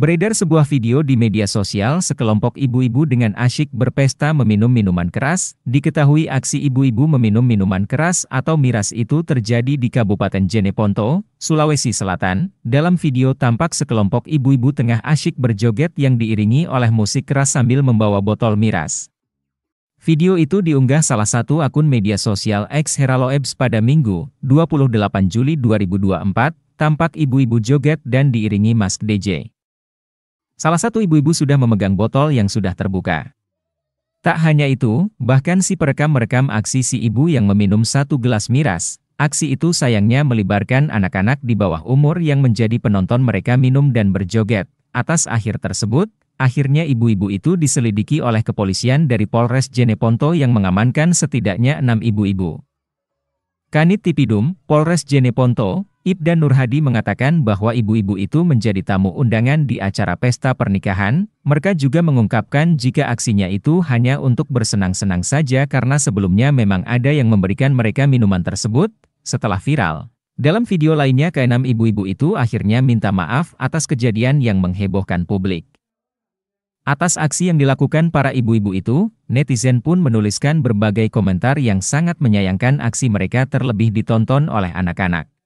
Beredar sebuah video di media sosial sekelompok ibu-ibu dengan asyik berpesta meminum minuman keras, diketahui aksi ibu-ibu meminum minuman keras atau miras itu terjadi di Kabupaten Jeneponto, Sulawesi Selatan. Dalam video tampak sekelompok ibu-ibu tengah asyik berjoget yang diiringi oleh musik keras sambil membawa botol miras. Video itu diunggah salah satu akun media sosial ex Heraloebs pada Minggu, 28 Juli 2024, tampak ibu-ibu joget dan diiringi mask DJ. Salah satu ibu-ibu sudah memegang botol yang sudah terbuka. Tak hanya itu, bahkan si perekam merekam aksi si ibu yang meminum satu gelas miras. Aksi itu sayangnya melibarkan anak-anak di bawah umur yang menjadi penonton mereka minum dan berjoget. Atas akhir tersebut, akhirnya ibu-ibu itu diselidiki oleh kepolisian dari Polres Jeneponto yang mengamankan setidaknya enam ibu-ibu. Kanit Tipidum, Polres Jeneponto, Ibdan Nurhadi mengatakan bahwa ibu-ibu itu menjadi tamu undangan di acara pesta pernikahan, mereka juga mengungkapkan jika aksinya itu hanya untuk bersenang-senang saja karena sebelumnya memang ada yang memberikan mereka minuman tersebut, setelah viral. Dalam video lainnya keenam ibu-ibu itu akhirnya minta maaf atas kejadian yang menghebohkan publik. Atas aksi yang dilakukan para ibu-ibu itu, netizen pun menuliskan berbagai komentar yang sangat menyayangkan aksi mereka terlebih ditonton oleh anak-anak.